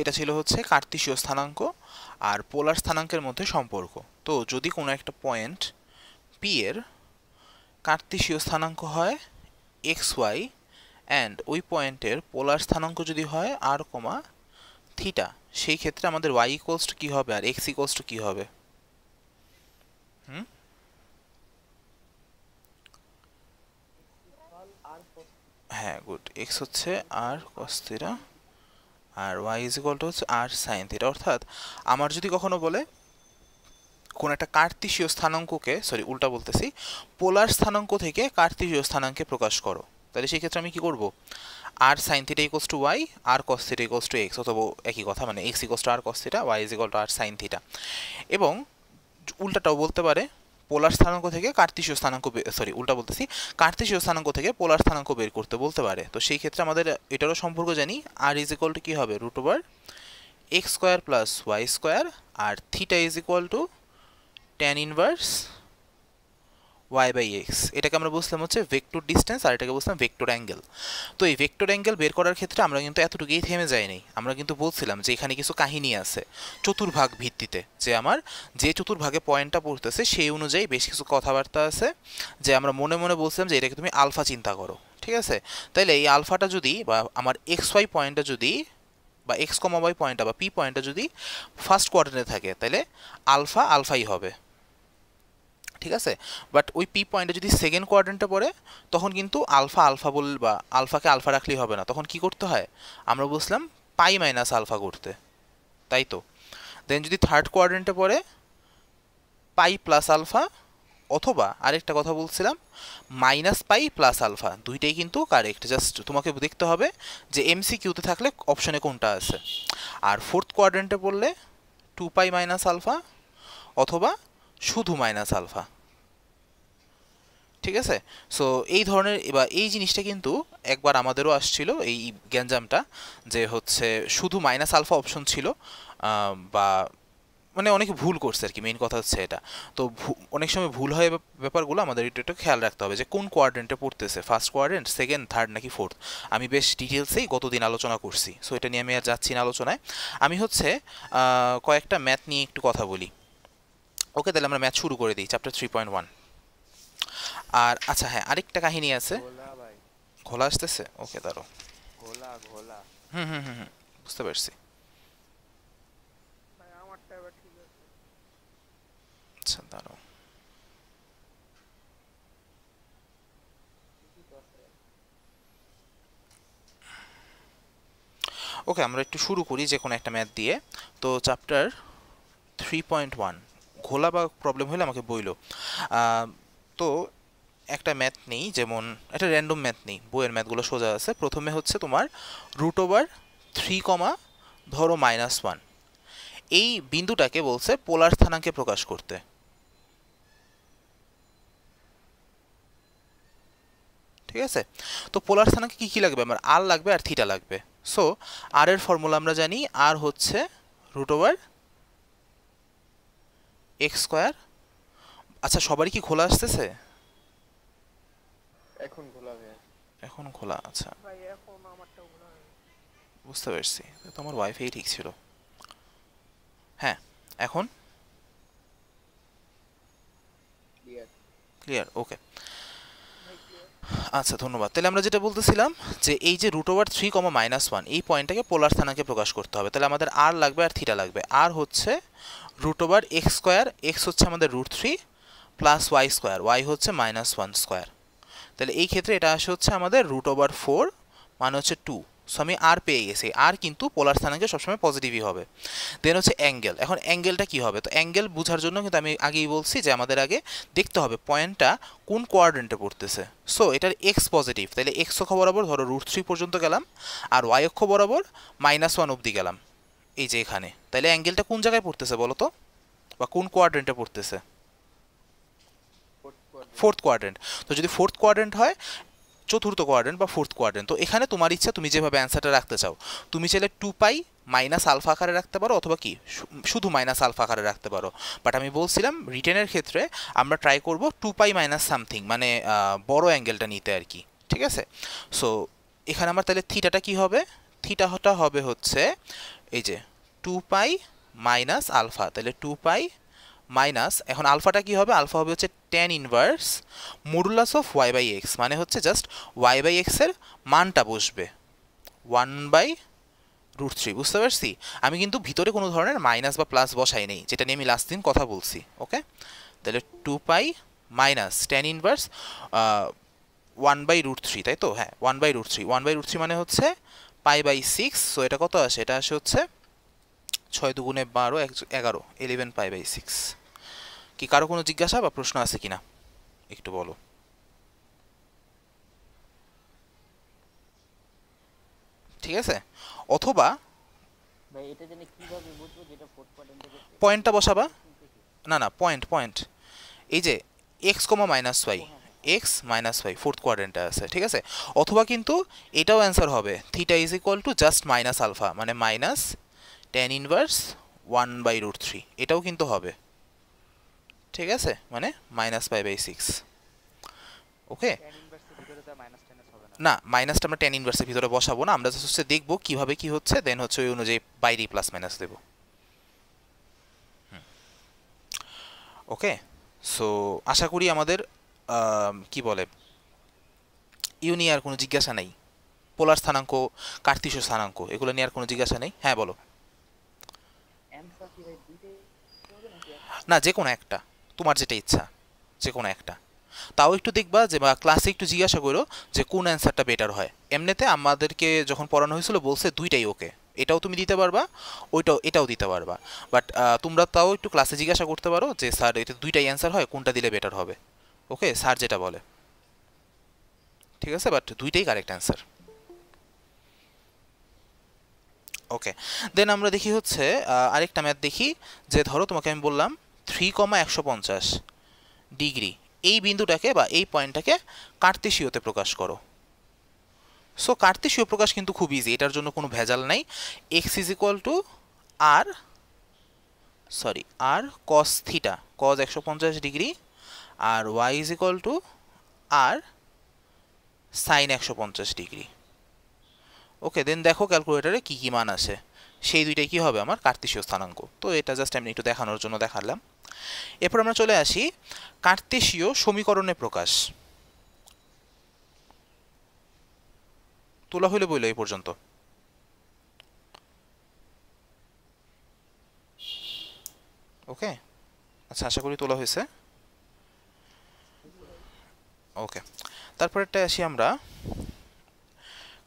সেটা ছিল হচ্ছে কার্তিসীয় স্থানাঙ্ক আর পোলার স্থানাঙ্কের মধ্যে সম্পর্ক তো যদি কোনো একটা পয়েন্ট পি এর কার্তিসীয় স্থানাঙ্ক হয় এক্স ওয়াই অ্যান্ড ওই পয়েন্টের পোলার স্থানাঙ্ক যদি হয় আর কমা থিটা সেই ক্ষেত্রে আমাদের ওয়াই কোস্ট কী হবে আর এক্স কোস্ট কী হবে হুম হ্যাঁ গুড এক্স হচ্ছে আর কস্তিরা R Y is equal to হচ্ছে আর সাইন থিটা অর্থাৎ আমার যদি কখনো বলে কোন একটা কার্তিসীয় স্থানাঙ্ককে সরি উল্টা বলতেছি পোলার স্থানাঙ্ক থেকে কার্তিসীয় স্থানাঙ্কে প্রকাশ করো তাহলে সেক্ষেত্রে আমি কি করব R sine theta equals to Y R cos theta equals to X অথবা একই কথা মানে X equals to R cos theta Y is equal to R sine theta এবং উল্টাটাও বলতে পারে পোলার স্থানাঙ্ক থেকে কার্তিসীয় স্থানাঙ্ক সরি উল্টা বলতেছি কার্তিসীয় স্থানাঙ্ক থেকে পোলার স্থানাঙ্ক বের করতে বলতে পারে তো সেই ক্ষেত্রে আমাদের এটারও সম্পর্ক জানি আর ইজ ইকুয়াল টু কী হবে root over x square plus Y square R theta is equal to tan inverse Y by X এটাকে আমরা বুঝলাম হচ্ছে ভেক্টর ডিস্টেন্স আর এটাকে বুঝলাম ভেক্টর অ্যাঙ্গেল তো এই ভেক্টর অ্যাঙ্গেল বের করার ক্ষেত্রে আমরা কিন্তু এতটুকুই থেমে যাইনি আমরা কিন্তু বলছিলাম যে এখানে কিছু কাহিনী আছে চতুর্ভাগ ভিত্তিতে যে আমার যে চতুর্ভাগে পয়েন্টটা পড়তেছে সেই অনুযায়ী বেশ কিছু কথাবার্তা আছে যে আমরা মনে মনে বলছিলাম যে এটাকে তুমি আলফা চিন্তা করো ঠিক আছে তাইলে এই আলফাটা যদি বা আমার এক্স ওয়াই পয়েন্টটা যদি বা এক্স কমা ওয়াই পয়েন্টটা বা পি পয়েন্টটা যদি ফার্স্ট কোয়ার্টারে থাকে তাহলে আলফা আলফাই হবে ঠিক আছে বাট ওই পি পয়েন্টে যদি সেকেন্ড কোয়ার্ডেন্টে পড়ে তখন কিন্তু আলফা আলফা বল বা আলফাকে আলফা রাখলেই হবে না তখন কি করতে হয় আমরা বুঝলাম পাই মাইনাস আলফা করতে তাই তো দেন যদি থার্ড কোয়ার্ডেন্টে পড়ে পাই প্লাস আলফা অথবা আরেকটা কথা বলছিলাম মাইনাস পাই প্লাস আলফা দুইটাই কিন্তু কারেক্ট জাস্ট তোমাকে দেখতে হবে যে এমসি কিউতে থাকলে অপশনে কোনটা আছে আর ফোর্থ কোয়াড্রেন্টে পড়লে টু পাই মাইনাস আলফা অথবা শুধু মাইনাস আলফা ঠিক আছে সো এই ধরনের বা এই জিনিসটা কিন্তু একবার আমাদেরও আসছিল এই গ্যাঞ্জামটা যে হচ্ছে শুধু মাইনাস আলফা অপশন ছিল বা মানে অনেকে ভুল করছে আর কি মেইন কথা হচ্ছে এটা তো অনেক সময় ভুল হয় ব্যাপারগুলো আমাদের একটু একটু খেয়াল রাখতে হবে যে কোন কোয়ার্ডেন্টে পড়তেছে ফার্স্ট কোয়ার্ডেন্ট সেকেন্ড থার্ড নাকি ফোর্থ আমি বেশ ডিটেলসেই গতদিন আলোচনা করছি সো এটা নিয়ে আমি আর যাচ্ছি না আলোচনায় আমি হচ্ছে কয়েকটা ম্যাথ নিয়ে একটু কথা বলি ওকে তাহলে আমরা ম্যাচ শুরু করে দিই চ্যাপ্টার থ্রি পয়েন্ট ওয়ান আর আচ্ছা হ্যাঁ আরেকটা কাহিনী আছে ঘোলা আসতেছে ওকে দাঁড়ো হুম হুম হুম বুঝতে পারছি আচ্ছা দাঁড়ো ওকে আমরা একটু শুরু করি যে কোনো একটা ম্যাথ দিয়ে তো চ্যাপ্টার থ্রি পয়েন্ট ওয়ান ঘোলা বা প্রবলেম হলে আমাকে বইল তো একটা ম্যাথ নেই যেমন একটা র্যান্ডম ম্যাথ নেই বইয়ের ম্যাথগুলো সোজা আছে প্রথমে হচ্ছে তোমার রুট ওভার থ্রি কমা ধরো মাইনাস ওয়ান এই বিন্দুটাকে বলছে পোলার স্থানাঙ্কে প্রকাশ করতে ঠিক আছে তো পোলার স্থানাঙ্কে কী কী লাগবে আমার আর লাগবে আর থিটা লাগবে সো আর এর ফর্মুলা আমরা জানি আর হচ্ছে রুট ওভার এক্স স্কোয়ার আচ্ছা সবারই কি খোলা আসতেছে এখন খোলা এখন খোলা আচ্ছা বুঝতে পারছি তো আমার ওয়াইফাই ঠিক ছিল হ্যাঁ এখন ক্লিয়ার ওকে আচ্ছা ধন্যবাদ তাহলে আমরা যেটা বলতেছিলাম যে এই যে root over three comma minus one এই পয়েন্টটাকে পোলার স্থানাকে প্রকাশ করতে হবে তাহলে আমাদের আর লাগবে আর থিটা লাগবে আর হচ্ছে root over x square X হচ্ছে আমাদের root three plus Y square Y হচ্ছে মাইনাস ওয়ান স্কোয়ার তাহলে এই ক্ষেত্রে এটা আসে হচ্ছে আমাদের রুট ওভার ফোর মানে হচ্ছে টু সো আমি আর পেয়ে গেছি আর কিন্তু পোলার স্থানাঙ্কে সবসময় পজিটিভই হবে দেন হচ্ছে অ্যাঙ্গেল এখন অ্যাঙ্গেলটা কি হবে তো অ্যাঙ্গেল বোঝার জন্য কিন্তু আমি আগেই বলছি যে আমাদের আগে দেখতে হবে পয়েন্টটা কোন কোয়ার্ডেন্টে পড়তেছে সো এটার এক্স পজিটিভ তাহলে এক্স অক্ষ বরাবর ধরো রুট থ্রি পর্যন্ত গেলাম আর ওয়াই অক্ষ বরাবর মাইনাস ওয়ান অবধি গেলাম এই যে এখানে তাহলে অ্যাঙ্গেলটা কোন জায়গায় পড়তেছে বলো তো বা কোন কোয়ার্ডেন্টে পড়তেছে ফোর্থ কোয়াড্রেন্ট তো যদি ফোর্থ কোয়াড্রেন্ট হয় চতুর্থ কোয়াড্রেন্ট বা ফোর্থ কোয়াড্রেন্ট তো এখানে তোমার ইচ্ছা তুমি যেভাবে অ্যান্সারটা রাখতে চাও তুমি চাইলে টু পাই মাইনাস আলফা আকারে রাখতে পারো অথবা কি শুধু মাইনাস আলফা আকারে রাখতে পারো বাট আমি বলছিলাম রিটেনের ক্ষেত্রে আমরা ট্রাই করব টু পাই মাইনাস সামথিং মানে বড় অ্যাঙ্গেলটা নিতে আর কি ঠিক আছে সো এখানে আমার তাহলে থিটাটা কি হবে থিটাটা হবে হচ্ছে এই যে টু পাই মাইনাস আলফা তাহলে টু পাই মাইনাস এখন আলফাটা কি হবে আলফা হবে হচ্ছে tan inverse modulus of Y by X মানে হচ্ছে জাস্ট ওয়াই বাই এক্সের মানটা বসবে ওয়ান বাই রুট থ্রি বুঝতে পারছি আমি কিন্তু ভিতরে কোনো ধরনের মাইনাস বা প্লাস বসাই নেই যেটা নিয়ে আমি লাস্ট দিন কথা বলছি ওকে তাহলে two pi minus ten inverse one by root three তাই তো হ্যাঁ one by root three one by root three মানে হচ্ছে পাই বাই সিক্স সো এটা কত আসে এটা আসে হচ্ছে ছয় দুগুণে বারো এক এগারো ইলেভেন পাই বাই সিক্স কি কারো কোনো জিজ্ঞাসা বা প্রশ্ন আছে কিনা একটু বলো ঠিক আছে অথবা পয়েন্টটা বসাবা না না পয়েন্ট পয়েন্ট এই যে x comma minus y x minus y fourth কোয়ারেন্টে আছে ঠিক আছে অথবা কিন্তু এটাও অ্যান্সার হবে theta is equal to just minus alpha মানে minus ten inverse one by root three এটাও কিন্তু হবে ঠিক আছে মানে minus pi by six okay না মাইনাসটা আমরা টেন ইনভার্সের ভিতরে বসাবো না আমরা হচ্ছে দেখবো কীভাবে কি হচ্ছে দেন হচ্ছে ওই অনুযায়ী বাইরে প্লাস মাইনাস দেবো ওকে সো আশা করি আমাদের কি বলে ইউনি আর কোনো জিজ্ঞাসা নেই পোলার স্থানাঙ্ক কার্তিস স্থানাঙ্ক এগুলো নিয়ে আর কোনো জিজ্ঞাসা নেই হ্যাঁ বলো না যে কোনো একটা তোমার যেটা ইচ্ছা যে কোনো একটা তাও একটু দেখবা যে বা ক্লাসে একটু জিজ্ঞাসা করো যে কোন অ্যান্সারটা বেটার হয় এমনিতে আমাদেরকে যখন পড়ানো হয়েছিল বলছে দুইটাই ওকে এটাও তুমি দিতে পারবা ওইটাও এটাও দিতে পারবা বাট তোমরা তাও একটু ক্লাসে জিজ্ঞাসা করতে পারো যে স্যার এটা দুইটাই অ্যান্সার হয় কোনটা দিলে বেটার হবে ওকে স্যার যেটা বলে ঠিক আছে বাট দুইটাই কারেক্ট অ্যান্সার ওকে দেন আমরা দেখি হচ্ছে আরেকটা ম্যাথ দেখি যে ধরো তোমাকে আমি বললাম থ্রি কমা একশো পঞ্চাশ ডিগ্রি এই বিন্দুটাকে বা এই পয়েন্টটাকে কার্তেশীয়তে প্রকাশ করো সো কার্তেশীয় প্রকাশ কিন্তু খুব ইজি এটার জন্য কোনো ভেজাল নাই x is equal to r sorry r cos theta cos একশো পঞ্চাশ ডিগ্রি আর Y is equal to R sine একশো পঞ্চাশ ডিগ্রি ওকে দেন দেখো ক্যালকুলেটারে কী কী মান আছে সেই দুইটাই কী হবে আমার কার্তিসীয় স্থানাঙ্ক তো এটা জাস্ট আমি একটু দেখানোর জন্য দেখালাম এরপর আমরা চলে আসি কার্তেশীয় সমীকরণে প্রকাশ তোলা হইলে বইল এই পর্যন্ত ওকে আচ্ছা আশা করি তোলা হয়েছে ওকে তারপরেরটা আসি আমরা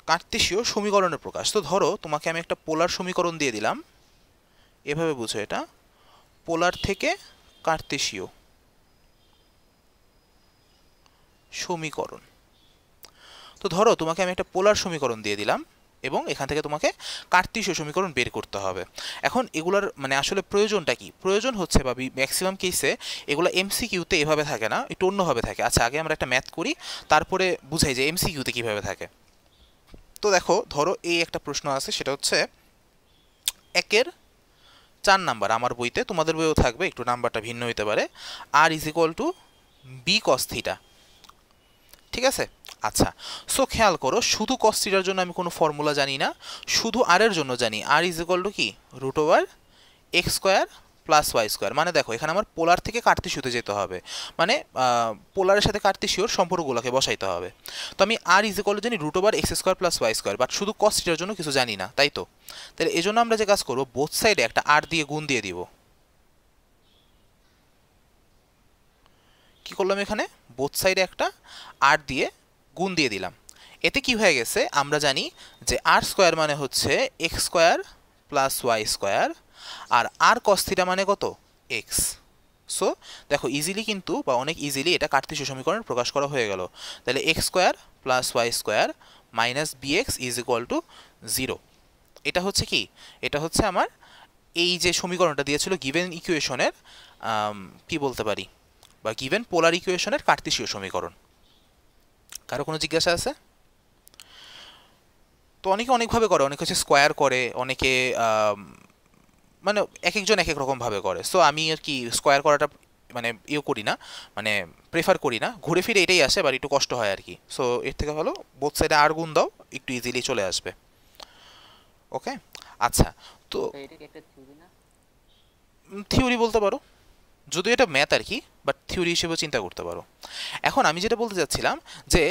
কার্তেশীয় সমীকরণের প্রকাশ তো ধরো তোমাকে আমি একটা পোলার সমীকরণ দিয়ে দিলাম এভাবে বুঝো এটা পোলার থেকে কার্তেশীয় সমীকরণ তো ধরো তোমাকে আমি একটা পোলার সমীকরণ দিয়ে দিলাম এবং এখান থেকে তোমাকে কার্তিসীয় সমীকরণ বের করতে হবে এখন এগুলার মানে আসলে প্রয়োজনটা কি প্রয়োজন হচ্ছে বা ম্যাক্সিমাম কেসে এগুলো এমসিকিউতে এভাবে থাকে না একটু অন্যভাবে থাকে আচ্ছা আগে আমরা একটা ম্যাথ করি তারপরে বুঝাই যে এমসিকিউতে কীভাবে থাকে তো দেখো ধরো এই একটা প্রশ্ন আছে সেটা হচ্ছে একের চার নাম্বার আমার বইতে তোমাদের বইও থাকবে একটু নাম্বারটা ভিন্ন হতে পারে r is equal to b cos theta ঠিক আছে আচ্ছা সো খেয়াল করো শুধু কস্থিটার জন্য আমি কোনো ফর্মুলা জানি না শুধু আরের জন্য জানি আর ইজ ইকুয়াল টু কি root over x square plus Y square মানে দেখো এখানে আমার পোলার থেকে কার্তিসিওতে যেতে হবে মানে পোলারের সাথে কার্তিসিওর সম্পর্কগুলোকে বসাইতে হবে তো আমি আর ইজ ইকুয়াল জানি root over x square plus Y square but শুধু কস থিটার জন্য কিছু জানি না তাই তো তাহলে এই জন্য আমরা যে কাজ করবো বোথ সাইডে একটা আর দিয়ে গুণ দিয়ে দিব কী করলাম এখানে বোথ সাইডে একটা আর দিয়ে গুণ দিয়ে দিলাম এতে কি হয়ে গেছে আমরা জানি যে আর স্কোয়ার মানে হচ্ছে x square plus Y square আর আর কস থিটা মানে কত এক্স সো দেখো ইজিলি কিন্তু বা অনেক ইজিলি এটা কার্তিসীয় সমীকরণ প্রকাশ করা হয়ে গেল তাহলে x square plus Y square minus b x is equal to zero এটা হচ্ছে কি এটা হচ্ছে আমার এই যে সমীকরণটা দিয়েছিল গিভেন ইকুয়েশনের কি বলতে পারি বা গিভেন পোলার ইকুয়েশনের কার্তিসীয় সমীকরণ কারো কোনো জিজ্ঞাসা আছে তো অনেকে অনেকভাবে করে অনেকে হচ্ছে স্কোয়ার করে অনেকে মানে এক একজন এক এক রকমভাবে করে সো আমি আর কি স্কোয়ার করাটা মানে ইয়ে করি না মানে প্রেফার করি না ঘুরে ফিরে এটাই আসে বাট একটু কষ্ট হয় আর কি সো এর থেকে ভালো বোথ সাইডে আর গুণ দাও একটু ইজিলি চলে আসবে ওকে আচ্ছা তো থিওরি বলতে পারো যদিও এটা ম্যাথ আর কি বাট থিওরি হিসেবে চিন্তা করতে পারো এখন আমি যেটা বলতে চাচ্ছিলাম যে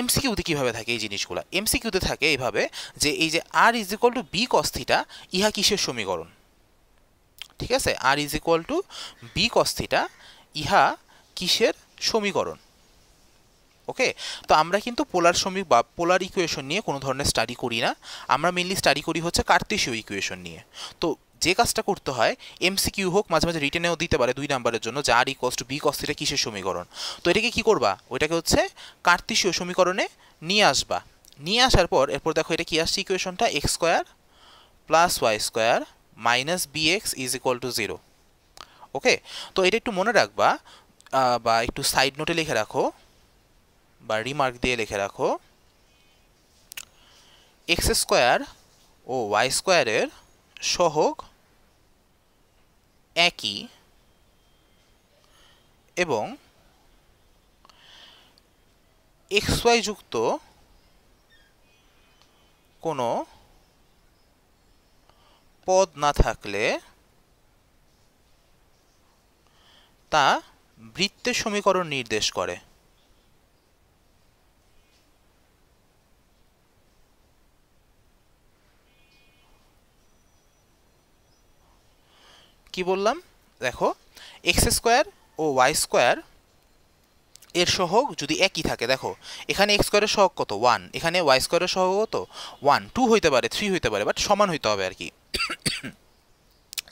এমসিকিউতে কীভাবে থাকে এই জিনিসগুলো এমসিকিউতে থাকে এইভাবে যে এই যে r is equal to b cos theta ইহা কিসের সমীকরণ ঠিক আছে r is equal to b cos theta ইহা কিসের সমীকরণ ওকে তো আমরা কিন্তু পোলার সমীক বা পোলার ইকুয়েশন নিয়ে কোনো ধরনের স্টাডি করি না আমরা মেনলি স্টাডি করি হচ্ছে কার্তেশীয় ইকুয়েশন নিয়ে তো যে কাজটা করতে হয় এমসিকিউ হোক মাঝে মাঝে রিটার্নেও দিতে পারে দুই নাম্বারের জন্য যে আর ইকোস্ট বি কস্তিটা কিসের সমীকরণ তো এটাকে কি করবা ওইটাকে হচ্ছে কার্তেশীয় সমীকরণে নিয়ে আসবা নিয়ে আসার পর এরপর দেখো এটা কি আসছে ইকুয়েশনটা x square plus Y square minus b x is equal to zero okay তো এটা একটু মনে রাখবা বা একটু সাইড নোটে লিখে রাখো বা রিমার্ক দিয়ে লিখে রাখো এক্স স্কোয়ার ও ওয়াই স্কোয়ারের সহগ একই এবং এক্স ওয়াই যুক্ত কোনো পদ না থাকলে তা বৃত্তের সমীকরণ নির্দেশ করে কি বললাম দেখো এক্স স্কোয়ার ও ওয়াই স্কোয়ার এর সহগ যদি একই থাকে দেখো এখানে এক্স স্কোয়ারের সহগ কত ওয়ান এখানে ওয়াই স্কোয়ারের সহগ কত ওয়ান টু হইতে পারে থ্রি হইতে পারে বাট সমান হইতে হবে আর কি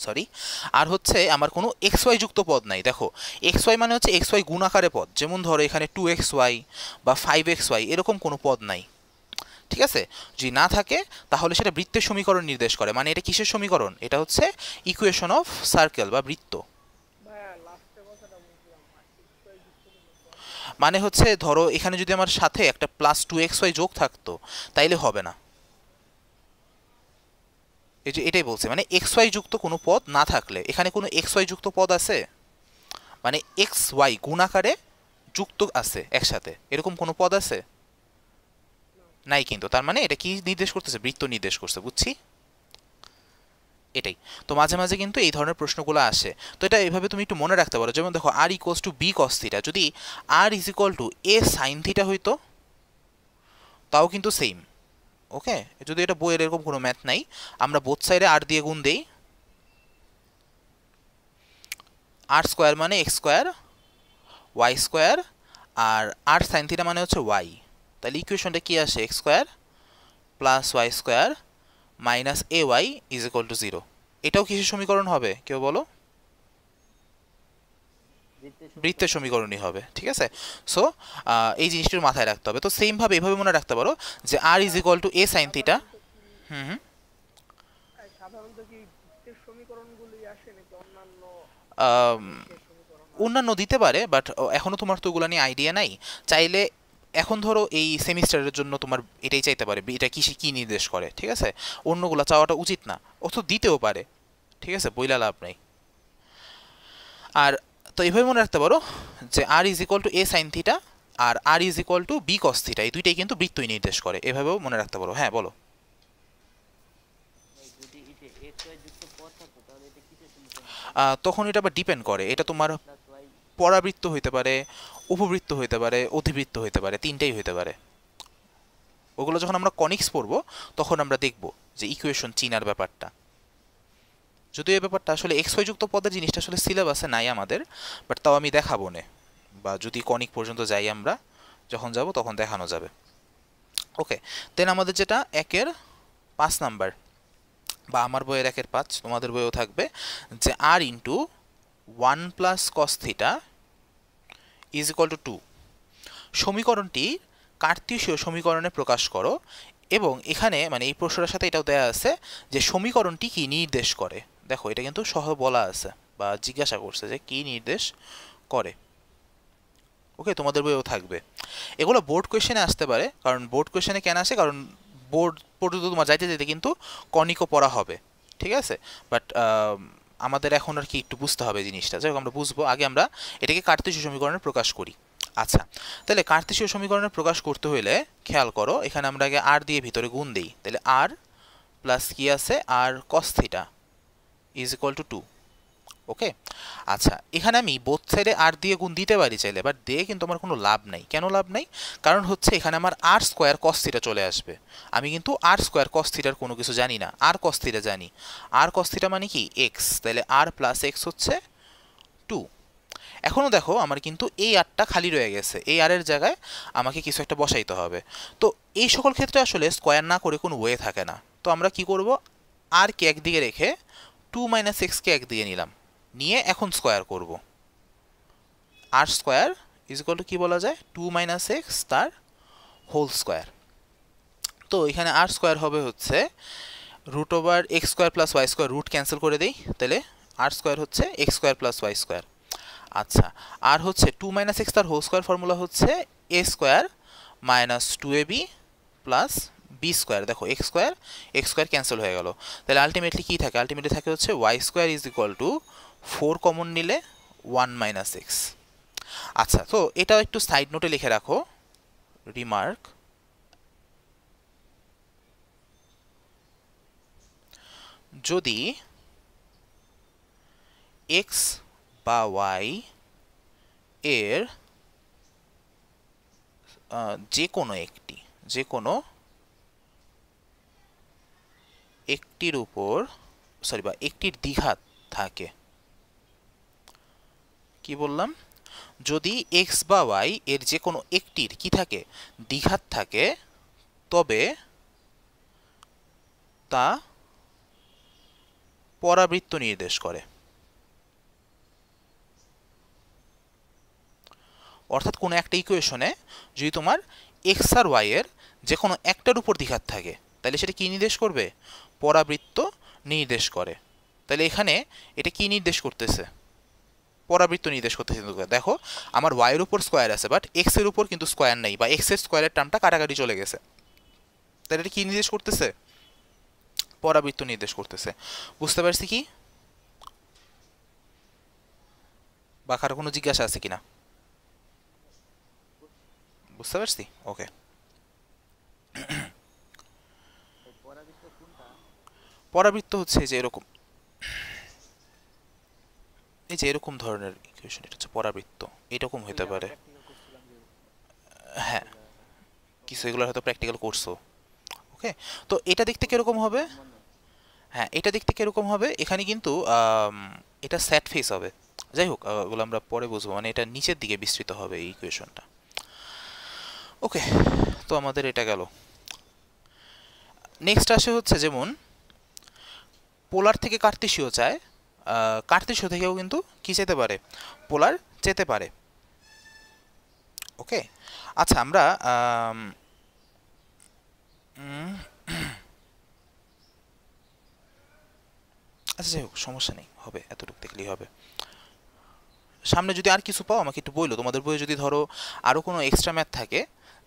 সরি আর হচ্ছে আমার কোনো এক্স ওয়াই যুক্ত পদ নাই দেখো এক্স ওয়াই মানে হচ্ছে এক্স ওয়াই গুণ আকারে পদ যেমন ধরো এখানে টু এক্স ওয়াই বা ফাইভ এক্স ওয়াই এরকম কোনো পদ নাই ঠিক আছে যদি না থাকে তাহলে সেটা বৃত্তের সমীকরণ নির্দেশ করে মানে এটা কিসের সমীকরণ এটা হচ্ছে ইকুয়েশন অফ সার্কেল বা বৃত্ত মানে হচ্ছে ধরো এখানে যদি আমার সাথে একটা প্লাস টু এক্স ওয়াই যোগ থাকতো তাইলে হবে না এই যে এটাই বলছে মানে এক্স ওয়াই যুক্ত কোনো পদ না থাকলে এখানে কোনো এক্স ওয়াই যুক্ত পদ আছে মানে এক্স ওয়াই গুণাকারে যুক্ত আছে একসাথে এরকম কোনো পদ আছে নাই কিন্তু তার মানে এটা কি নির্দেশ করতেছে বৃত্ত নির্দেশ করছে বুঝছি এটাই তো মাঝে মাঝে কিন্তু এই ধরনের প্রশ্নগুলো আসে তো এটা এইভাবে তুমি একটু মনে রাখতে পারো যেমন দেখো r equals to b theta যদি r is equal to a sine theta হইতো তাও কিন্তু সেম ওকে যদি এটা বইয়ের এরকম কোনো ম্যাথ নাই আমরা বোথ সাইডে আর দিয়ে গুণ দেই মানে আর স্কোয়ার মানে এক্স স্কোয়ার ওয়াই স্কোয়ার আর আর সাইন থিটা মানে হচ্ছে ওয়াই তাহলে ইকুয়েশনটা কী আসে x square plus Y square minus a y is equal to zero এটাও কিছু সমীকরণ হবে কেউ বলো বৃত্তের সমীকরণই হবে ঠিক আছে সো এই জিনিসটির মাথায় রাখতে হবে তো সেমভাবে এভাবে মনে রাখতে পারো যে r is equal to a sine theta হুম অন্যান্য দিতে পারে বাট এখনও তোমার তো ওগুলো নিয়ে আইডিয়া নাই চাইলে এখন ধরো এই সেমিস্টারের জন্য তোমার এটাই চাইতে পারে এটা কি কী নির্দেশ করে ঠিক আছে অন্যগুলো চাওয়াটা উচিত না অথচ দিতেও পারে ঠিক আছে বইলা লাভ নাই আর তো এভাবে মনে রাখতে পারো যে r is equal to a sine theta আর r is equal to b cos theta এই দুইটাই কিন্তু বৃত্তই নির্দেশ করে এভাবেও মনে রাখতে পারো হ্যাঁ বলো তখন এটা আবার ডিপেন্ড করে এটা তোমার পরাবৃত্ত হইতে পারে উপবৃত্ত হইতে পারে অধিবৃত্ত হইতে পারে তিনটাই হইতে পারে ওগুলো যখন আমরা কনিক্স পড়ব তখন আমরা দেখব যে ইকুয়েশন চিনার ব্যাপারটা যদিও এই ব্যাপারটা আসলে এক্স যুক্ত পদের জিনিসটা আসলে সিলেবাসে নাই আমাদের বাট তাও আমি দেখাবো নে বা যদি কনিক পর্যন্ত যাই আমরা যখন যাব তখন দেখানো যাবে ওকে দেন আমাদের যেটা একের পাঁচ নাম্বার বা আমার বইয়ের একের পাঁচ তোমাদের বইয়েও থাকবে যে r into one plus cos theta is equal to two সমীকরণটি কার্তীয় সমীকরণে প্রকাশ করো এবং এখানে মানে এই প্রশ্নটার সাথে এটাও দেওয়া আছে যে সমীকরণটি কি নির্দেশ করে দেখো এটা কিন্তু সহ বলা আছে বা জিজ্ঞাসা করছে যে কি নির্দেশ করে ওকে তোমাদের বইও থাকবে এগুলো বোর্ড কোয়েশনে আসতে পারে কারণ বোর্ড কোয়েশনে কেন আসে কারণ বোর্ড পর্যন্ত তোমার যাইতে যেতে কিন্তু কনিকও পড়া হবে ঠিক আছে বাট আমাদের এখন আর কি একটু বুঝতে হবে জিনিসটা যাই আমরা বুঝবো আগে আমরা এটাকে কার্তেশীয় সমীকরণে প্রকাশ করি আচ্ছা তাহলে কার্তেশীয় সমীকরণে প্রকাশ করতে হলে খেয়াল করো এখানে আমরা আগে আর দিয়ে ভিতরে গুণ দিই তাহলে আর প্লাস কি আছে r cos theta is equal to two okay আচ্ছা এখানে আমি বোথ সাইডে আর দিয়ে গুণ দিতে পারি চাইলে বাট দিয়ে কিন্তু আমার কোনো লাভ নাই কেন লাভ নাই কারণ হচ্ছে এখানে আমার আর স্কোয়ার কস্থিটা চলে আসবে আমি কিন্তু আর স্কোয়ার কস্থিটার কোনো কিছু জানি না আর কস্থিটা জানি আর কস্থিটা মানে কি এক্স তাহলে আর প্লাস এক্স হচ্ছে টু এখনও দেখো আমার কিন্তু এই আরটা খালি রয়ে গেছে এই আরের জায়গায় আমাকে কিছু একটা বসাইতে হবে তো এই সকল ক্ষেত্রে আসলে স্কোয়ার না করে কোনো ওয়ে থাকে না তো আমরা কি করব আরকে একদিকে রেখে টু মাইনাস এক্সকে এক দিয়ে নিলাম নিয়ে এখন স্কোয়ার করব r square is equal to কী বলা যায় টু মাইনাস এক্স তার হোল স্কোয়ার তো এখানে আর স্কোয়ার হবে হচ্ছে root over x square plus Y square root cancel করে দিই তাহলে আর স্কোয়ার হচ্ছে x square plus Y square আচ্ছা আর হচ্ছে টু মাইনাস এক্স তার হোল স্কোয়ার ফর্মুলা হচ্ছে a square minus two a b plus b square দেখো x square x square cancel হয়ে গেল তাহলে আলটিমেটলি কী থাকে আলটিমেটলি থাকে হচ্ছে y square is equal to four common নিলে ওয়ান মাইনাস এক্স আচ্ছা তো এটাও একটু সাইড নোটে লিখে রাখো রিমার্ক যদি এক্স বা ওয়াই এর যে কোনো একটি যে কোনো একটির উপর সরি বা একটির দ্বিঘাত থাকে কি বললাম যদি এক্স বা ওয়াই এর যে কোনো একটির কি থাকে দ্বিঘাত থাকে তবে তা পরাবৃত্ত নির্দেশ করে অর্থাৎ কোনো একটা ইকুয়েশনে যদি তোমার এক্স আর ওয়াই এর যে কোনো একটার উপর দ্বিঘাত থাকে তাহলে সেটা কী নির্দেশ করবে পরাবৃত্ত নির্দেশ করে তাহলে এখানে এটা কি নির্দেশ করতেছে পরাবৃত্ত নির্দেশ করতেছে দেখো আমার ওয়াইয়ের উপর স্কোয়ার আছে বাট এক্সের উপর কিন্তু স্কোয়ার নেই বা এক্সের স্কোয়ারের টার্মটা কাটাকাটি চলে গেছে তাহলে এটা কী নির্দেশ করতেছে পরাবৃত্ত নির্দেশ করতেছে বুঝতে পারছি কি বা কারো কোনো জিজ্ঞাসা আছে কিনা বুঝতে পারছি ওকে পরাবৃত্ত হচ্ছে যে এরকম এই যে এরকম ধরনের ইকুয়েশন এটা হচ্ছে পরাবৃত্ত এরকম হতে পারে হ্যাঁ কিছু এগুলো হয়তো প্র্যাকটিক্যাল করছো ওকে তো এটা দেখতে কীরকম হবে হ্যাঁ এটা দেখতে কীরকম হবে এখানে কিন্তু এটা স্যাট ফেস হবে যাই হোক ওগুলো আমরা পরে বুঝবো মানে এটা নিচের দিকে বিস্তৃত হবে এই ইকুয়েশনটা ওকে তো আমাদের এটা গেল নেক্সট আসে হচ্ছে যেমন পোলার থেকে কার্তেশীয় চায় কার্তেশীয় থেকেও কিন্তু কি যেতে পারে পোলার যেতে পারে ওকে আচ্ছা আমরা আচ্ছা যাই হোক সমস্যা নেই হবে এতটুকু দেখলেই হবে সামনে যদি আর কিছু পাও আমাকে একটু বললো তোমাদের বইয়ে যদি ধরো আরও কোনো এক্সট্রা ম্যাথ থাকে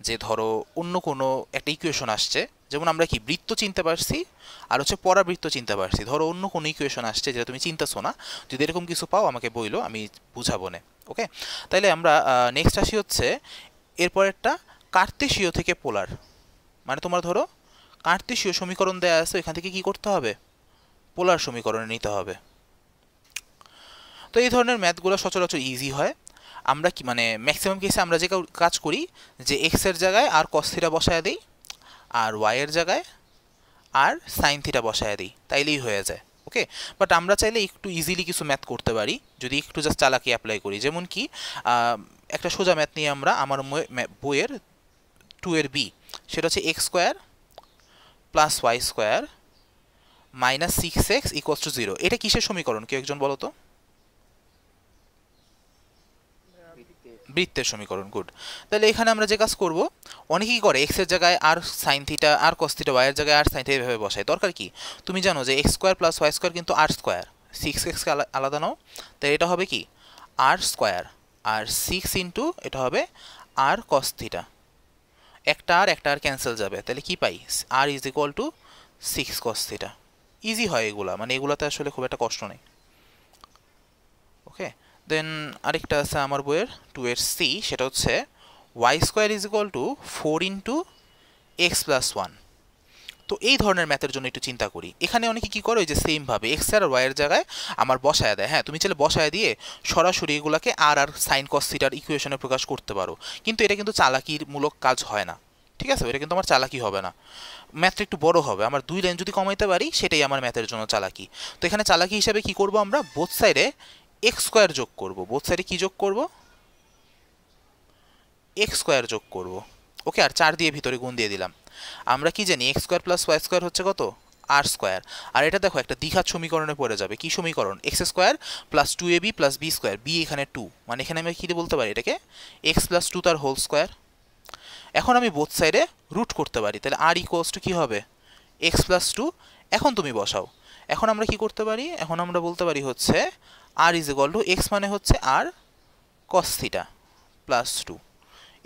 যে ধরো অন্য কোনো একটা ইকুয়েশন আসছে যেমন আমরা কি বৃত্ত চিনতে পারছি আর হচ্ছে পরাবৃত্ত চিনতে পারছি ধরো অন্য কোনো ইকুয়েশন আসছে যেটা তুমি চিন্তাছো না যদি এরকম কিছু পাও আমাকে বইলো আমি বুঝাবো না ওকে তাহলে আমরা নেক্সট আসি হচ্ছে এরপর একটা কার্তেশীয় থেকে পোলার মানে তোমার ধরো কার্তেশীয় সমীকরণ দেয়া আছে এখান থেকে কি করতে হবে পোলার সমীকরণে নিতে হবে তো এই ধরনের ম্যাথগুলো সচরাচর ইজি হয় আমরা কি মানে ম্যাক্সিমাম কেসে আমরা যে কাজ করি যে এক্সের জায়গায় আর কস থিটা বসায় দিই আর ওয়াইয়ের জায়গায় আর সাইন থিটা বসায় দিই তাইলেই হয়ে যায় ওকে বাট আমরা চাইলে একটু ইজিলি কিছু ম্যাথ করতে পারি যদি একটু জাস্ট চালাকি অ্যাপ্লাই করি যেমন কি একটা সোজা ম্যাথ নিয়ে আমরা আমার বইয়ের টু এর বি সেটা হচ্ছে x square plus Y square minus six x equal to zero এটা কিসের সমীকরণ কেউ একজন বলো তো বৃত্তের সমীকরণ গুড তাহলে এখানে আমরা যে কাজ করব অনেকেই করে এক্সের জায়গায় আর সাইন থিটা আর কস্তিটা ওয়াইয়ের জায়গায় আর সাইন থিটা এভাবে বসায় দরকার কি তুমি জানো যে x square plus Y square কিন্তু আর স্কোয়ার সিক্স এক্সকে আলাদা নাও তাহলে এটা হবে কি আর স্কোয়ার আর সিক্স ইন্টু এটা হবে আর থিটা একটা আর একটা আর ক্যান্সেল যাবে তাহলে কি পাই r is equal to six theta easy হয় এগুলা মানে এগুলাতে আসলে খুব একটা কষ্ট নেই ওকে দেন আরেকটা আছে আমার বইয়ের টু এর সি সেটা হচ্ছে y square is equal to four into x plus one তো এই ধরনের ম্যাথের জন্য একটু চিন্তা করি এখানে অনেকে কী করে ওই যে সেমভাবে এক্স আর ওয়াইয়ের জায়গায় আমার বসায় দেয় হ্যাঁ তুমি চাইলে বসায় দিয়ে সরাসরি এগুলোকে আর আর সাইন কস সিটার ইকুয়েশনে প্রকাশ করতে পারো কিন্তু এটা কিন্তু চালাকির মূলক কাজ হয় না ঠিক আছে এটা কিন্তু আমার চালাকি হবে না ম্যাথটা একটু বড় হবে আমার দুই লাইন যদি কমাইতে পারি সেটাই আমার ম্যাথের জন্য চালাকি তো এখানে চালাকি হিসাবে কি করব আমরা বোথ সাইডে এক্স স্কোয়ার যোগ করব বোথ সাইডে কী যোগ করব এক্স স্কোয়ার যোগ করব ওকে আর চার দিয়ে ভিতরে গুণ দিয়ে দিলাম আমরা কি জানি x square plus Y square হচ্ছে কত আর স্কোয়ার আর এটা দেখো একটা দীঘার সমীকরণে পড়ে যাবে কি সমীকরণ x square plus two a b plus b square b এখানে টু মানে এখানে আমি কী বলতে পারি এটাকে এক্স প্লাস টু তার হোল স্কোয়ার এখন আমি বোথ সাইডে রুট করতে পারি তাহলে আর ইকোয়াস টু কী হবে এক্স প্লাস টু এখন তুমি বসাও এখন আমরা কি করতে পারি এখন আমরা বলতে পারি হচ্ছে r is equal to x মানে হচ্ছে আর কস প্লাস টু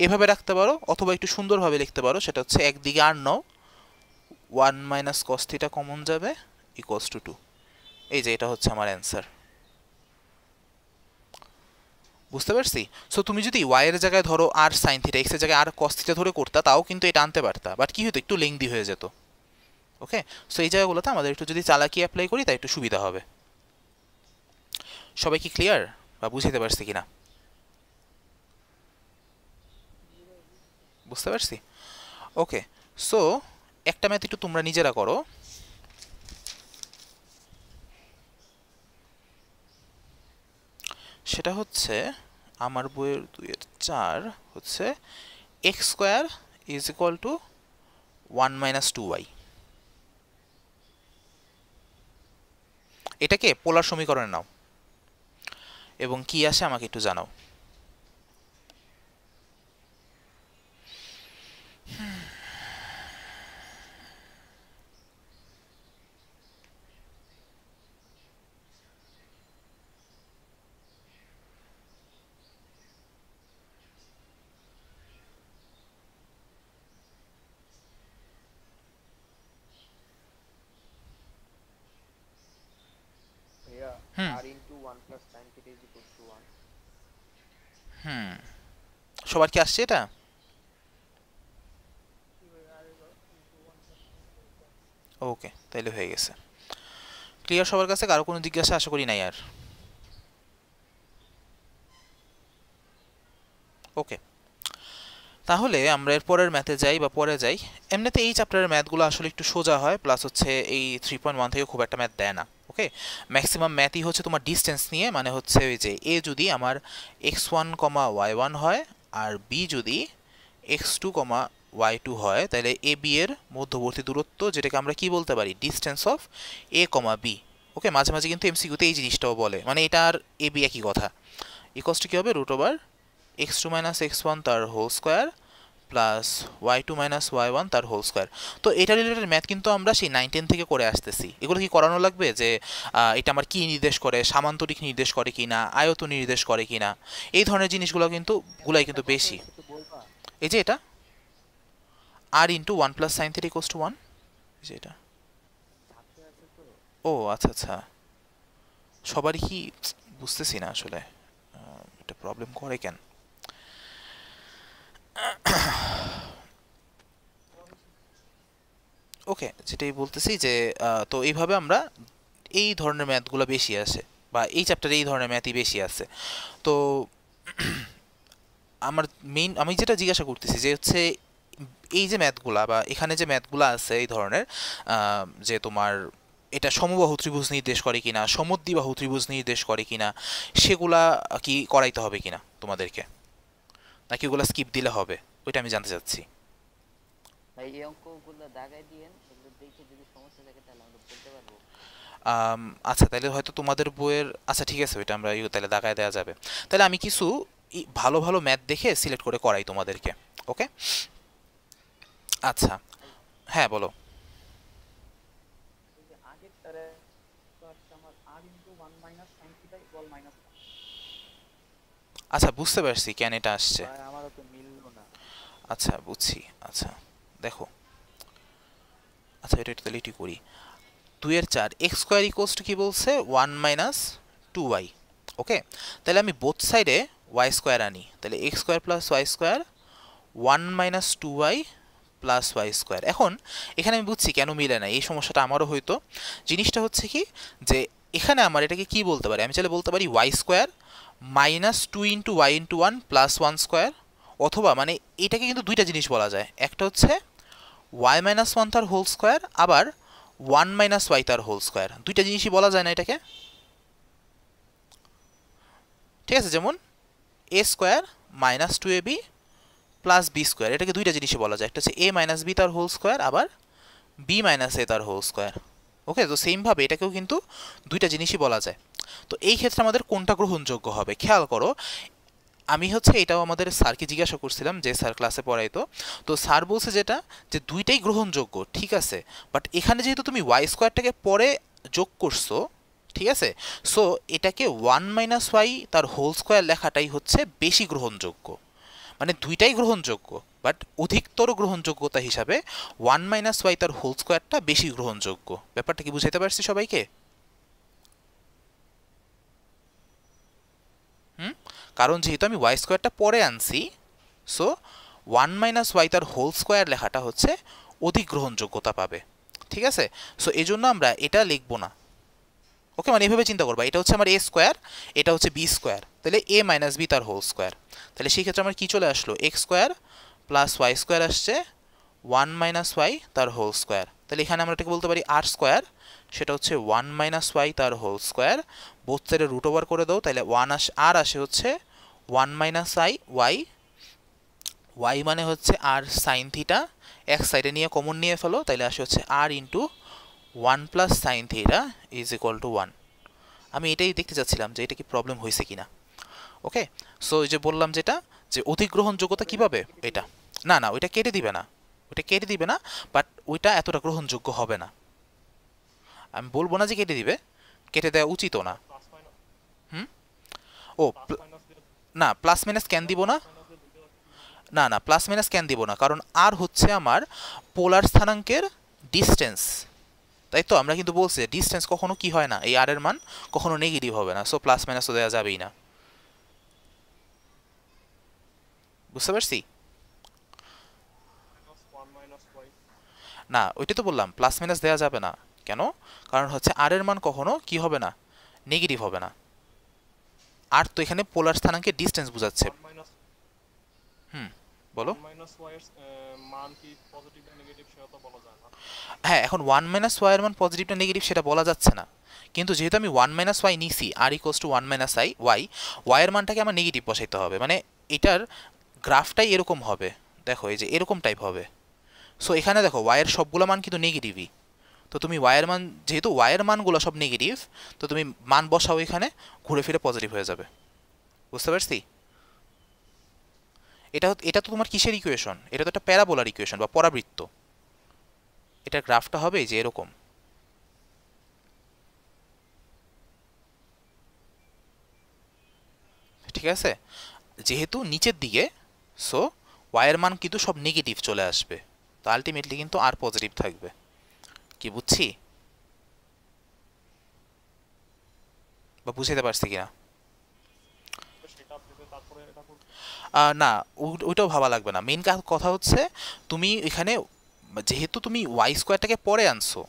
এভাবে রাখতে পারো অথবা একটু সুন্দরভাবে লিখতে পারো সেটা হচ্ছে একদিকে r now one minus cos common যাবে ইকুয়ালস টু টু এই যে এটা হচ্ছে আমার অ্যান্সার বুঝতে পারছি সো তুমি যদি ওয়াইয়ের জায়গায় ধরো আর সাইন থিটা এক্সের জায়গায় আর কস ধরে করতা তাও কিন্তু এটা আনতে পারতা বাট কী হতো একটু লেংদি হয়ে যেত ওকে সো এই জায়গাগুলোতে আমাদের একটু যদি চালাকি অ্যাপ্লাই করি তাই একটু সুবিধা হবে সবাই কি ক্লিয়ার বা বুঝতে পারছি কিনা বুঝতে পারছি ওকে সো একটা ম্যাথ একটু তোমরা নিজেরা করো সেটা হচ্ছে আমার বইয়ের দুইয়ের চার হচ্ছে x square is equal to one minus two y এটাকে পোলার সমীকরণে নাও এবং কি আছে আমাকে একটু জানাও সবার কি আসছে এটা ওকে তাহলে হয়ে গেছে ক্লিয়ার সবার কাছে কারো কোনো জিজ্ঞাসা আশা করি নাই আর ওকে তাহলে আমরা এর পরের ম্যাথে যাই বা পরে যাই এমনিতে এই চ্যাপ্টারের ম্যাথগুলো আসলে একটু সোজা হয় প্লাস হচ্ছে এই থ্রি পয়েন্ট ওয়ান থেকে খুব একটা ম্যাথ দেয় না ওকে ম্যাক্সিমাম ম্যাথই হচ্ছে তোমার ডিস্টেন্স নিয়ে মানে হচ্ছে ওই যে এ যদি আমার x one comma y one হয় আর বি যদি x two comma y two হয় তাহলে এ বি এর মধ্যবর্তী দূরত্ব যেটাকে আমরা কি বলতে পারি distance of A comma B okay মাঝে মাঝে কিন্তু এমসিকিউতে এই জিনিসটাও বলে মানে এটা আর এ বি একই কথা ইকস্ট কী হবে root over x two minus x one তার whole square plus y two minus y one তার হোল স্কোয়ার তো এটা রিলেটেড ম্যাথ কিন্তু আমরা সেই নাইন টেন থেকে করে আসতেছি এগুলো কি করানো লাগবে যে এটা আমার কী নির্দেশ করে সামান্তরিক নির্দেশ করে কি না আয়ত নির্দেশ করে কি না এই ধরনের জিনিসগুলো কিন্তু গুলাই কিন্তু বেশি এই যে এটা r into one plus sine three cos two one এই যে এটা ও আচ্ছা আচ্ছা সবারই কি বুঝতেছি না আসলে একটা প্রবলেম করে কেন ওকে যেটাই বলতেছি যে তো এইভাবে আমরা এই ধরনের ম্যাথগুলো বেশি আসে বা এই চ্যাপ্টারে এই ধরনের ম্যাথই বেশি আছে তো আমার মেইন আমি যেটা জিজ্ঞাসা করতেছি যে হচ্ছে এই যে ম্যাথগুলা বা এখানে যে ম্যাথগুলা আছে এই ধরনের যে তোমার এটা সমবাহু ত্রিভুজ নির্দেশ করে কিনা সমদ্বিবাহু ত্রিভুজ নির্দেশ করে কিনা সেগুলা কি করাইতে হবে কিনা তোমাদেরকে নাকি ওগুলো স্কিপ দিলে হবে ওইটা আমি জানতে চাচ্ছি আচ্ছা তাহলে হয়তো তোমাদের বইয়ের আচ্ছা ঠিক আছে ওইটা আমরা তাহলে দাগায় দেওয়া যাবে তাহলে আমি কিছু ভালো ভালো ম্যাথ দেখে সিলেক্ট করে করাই তোমাদেরকে ওকে আচ্ছা হ্যাঁ বলো আচ্ছা বুঝতে পারছি কেন এটা আসছে আচ্ছা বুঝছি আচ্ছা দেখো আচ্ছা এটা তাহলে এটি করি দুই এর চার এক্স স্কোয়ার ইকোয়াস টু কী বলছে one minus two y okay তাহলে আমি বোথ সাইডে ওয়াই স্কোয়ার আনি তাহলে x square plus Y square one minus two y plus Y square এখন এখানে আমি বুঝছি কেন মিলে না এই সমস্যাটা আমারও হইতো জিনিসটা হচ্ছে কি যে এখানে আমার এটাকে কি বলতে পারি আমি চাইলে বলতে পারি y square minus two into y into one plus one square অথবা মানে এটাকে কিন্তু দুইটা জিনিস বলা যায় একটা হচ্ছে ওয়াই মাইনাস ওয়ান তার হোল স্কোয়ার আবার ওয়ান মাইনাস ওয়াই তার হোল স্কোয়ার দুইটা জিনিসই বলা যায় না এটাকে ঠিক আছে যেমন a square minus two a b plus b square এটাকে দুইটা জিনিসই বলা যায় একটা হচ্ছে এ মাইনাস বি তার হোল স্কোয়ার আবার বি মাইনাস এ তার হোল স্কোয়ার ওকে তো সেমভাবে এটাকেও কিন্তু দুইটা জিনিসই বলা যায় তো এই ক্ষেত্রে আমাদের কোনটা গ্রহণযোগ্য হবে খেয়াল করো আমি হচ্ছে এটাও আমাদের স্যারকে জিজ্ঞাসা করছিলাম যে স্যার ক্লাসে পড়াইতো তো স্যার বলছে যেটা যে দুইটাই গ্রহণযোগ্য ঠিক আছে বাট এখানে যেহেতু তুমি ওয়াই স্কোয়ারটাকে পরে যোগ করছো ঠিক আছে সো এটাকে ওয়ান মাইনাস ওয়াই তার হোল স্কোয়ার লেখাটাই হচ্ছে বেশি গ্রহণযোগ্য মানে দুইটাই গ্রহণযোগ্য বাট অধিকতর গ্রহণযোগ্যতা হিসাবে ওয়ান মাইনাস ওয়াই তার হোল স্কোয়ারটা বেশি গ্রহণযোগ্য ব্যাপারটা কি বুঝাইতে পারছি সবাইকে হুম কারণ যেহেতু আমি ওয়াই স্কোয়ারটা পরে আনছি সো ওয়ান মাইনাস ওয়াই তার হোল স্কোয়ার লেখাটা হচ্ছে অধিগ্রহণযোগ্যতা পাবে ঠিক আছে সো এই জন্য আমরা এটা লিখবো না ওকে মানে এভাবে চিন্তা করবো এটা হচ্ছে আমার এ স্কোয়ার এটা হচ্ছে বি স্কোয়ার তাহলে এ মাইনাস বি তার হোল স্কোয়ার তাহলে সেই ক্ষেত্রে আমার কী চলে আসলো x square plus Y square আসছে ওয়ান মাইনাস ওয়াই তার হোল স্কোয়ার তাহলে এখানে আমরা এটাকে বলতে পারি আর স্কোয়ার সেটা হচ্ছে ওয়ান মাইনাস ওয়াই তার হোল স্কোয়ার বোথ সাইডে রুট ওভার করে দাও তাহলে ওয়ান আস আর আসে হচ্ছে one minus i y y মানে হচ্ছে আর সাইন থিটা এক সাইডে নিয়ে কমন নিয়ে ফেলো তাহলে আসে হচ্ছে r into one plus sine theta is equal to one আমি এটাই দেখতে চাচ্ছিলাম যে এটা কি প্রবলেম হয়েছে কি না ওকে সো এই যে বললাম যেটা যে অধিগ্রহণযোগ্যতা কিভাবে এটা না না ওইটা কেটে দিবে না ওইটা কেটে দিবে না বাট ওইটা এতটা গ্রহণযোগ্য হবে না আমি বলবো না যে কেটে দিবে কেটে দেওয়া উচিতও না হুম ও না প্লাস মাইনাস ক্যান দিব না না না প্লাস মাইনাস ক্যান দিব না কারণ আর হচ্ছে আমার পোলার স্থানাঙ্কের ডিস্টেন্স তাই তো আমরা কিন্তু বলছি ডিস্টেন্স কখনো কি হয় না এই আর এর মান কখনো নেগেটিভ হবে না সো প্লাস মাইনাস তো দেওয়া যাবেই না বুঝতে পারছি না ওইটা তো বললাম প্লাস মাইনাস দেওয়া যাবে না কেন কারণ হচ্ছে আর এর মান কখনো কি হবে না নেগেটিভ হবে না আর তো এখানে পোলার স্থানাঙ্কে ডিসটেন্স বোঝাচ্ছে হুম বলো হ্যাঁ এখন ওয়ান মাইনাস ওয়াই এর মান পজিটিভ না নেগেটিভ সেটা বলা যাচ্ছে না কিন্তু যেহেতু আমি ওয়ান মাইনাস ওয়াই নিছি r equals to one minus i y ওয়াইয়ের মানটাকে আমার নেগেটিভ বসাইতে হবে মানে এটার গ্রাফটাই এরকম হবে দেখো এই যে এরকম টাইপ হবে সো এখানে দেখো ওয়াইয়ের সবগুলো মান কিন্তু নেগেটিভই তো তুমি ওয়াইয়ের মান যেহেতু ওয়াইয়ের মানগুলো সব নেগেটিভ তো তুমি মান বসাও এখানে ঘুরে ফিরে পজিটিভ হয়ে যাবে বুঝতে পারছি এটা এটা তো তোমার কিসের ইকুয়েশন এটা তো একটা প্যারাবোলার ইকুয়েশন বা পরাবৃত্ত এটা গ্রাফটা হবে যে এরকম ঠিক আছে যেহেতু নিচের দিকে সো ওয়াইয়ের মান কিন্তু সব নেগেটিভ চলে আসবে তো আলটিমেটলি কিন্তু আর পজিটিভ থাকবে কি বুঝছি বা বুঝাইতে পারছি কিনা না ওইটাও ভাবা লাগবে না মেন কথা হচ্ছে তুমি এখানে যেহেতু তুমি ওয়াই স্কোয়ারটাকে পরে আনছো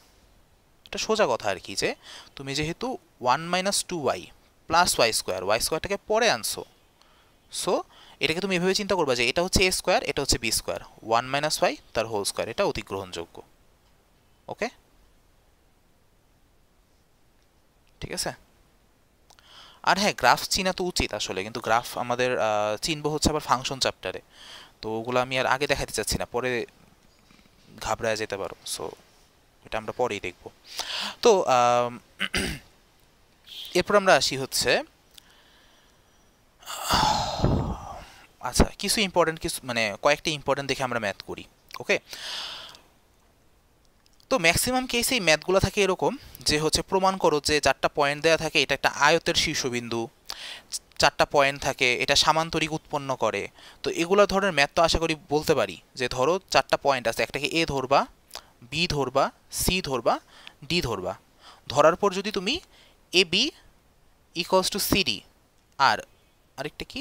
এটা সোজা কথা আর কি যে তুমি যেহেতু one minus two y plus Y square y স্কোয়ারটাকে পরে আনছো সো এটাকে তুমি এভাবে চিন্তা করবা যে এটা হচ্ছে এ স্কোয়ার এটা হচ্ছে b square one minus y তার হোল স্কোয়ার এটা অতিগ্রহণযোগ্য ওকে ঠিক আছে আর হ্যাঁ গ্রাফ চিনা তো উচিত আসলে কিন্তু গ্রাফ আমাদের চিনবো হচ্ছে আবার ফাংশন চ্যাপ্টারে তো ওগুলো আমি আর আগে দেখাতে চাচ্ছি না পরে ঘাবড়ায় যেতে পারো সো এটা আমরা পরেই দেখব তো এরপর আমরা আসি হচ্ছে আচ্ছা কিছু ইম্পর্টেন্ট কিছু মানে কয়েকটা ইম্পর্টেন্ট দেখে আমরা ম্যাথ করি ওকে তো ম্যাক্সিমাম কেস এই ম্যাথগুলো থাকে এরকম যে হচ্ছে প্রমাণ করো যে চারটা পয়েন্ট দেওয়া থাকে এটা একটা আয়তের শীর্ষবিন্দু চারটা পয়েন্ট থাকে এটা সামান্তরিক উৎপন্ন করে তো এগুলো ধরনের ম্যাথ তো আশা করি বলতে পারি যে ধরো চারটা পয়েন্ট আছে একটাকে এ ধরবা বি ধরবা সি ধরবা ডি ধরবা ধরার পর যদি তুমি A B equals to C D আর আরেকটা কি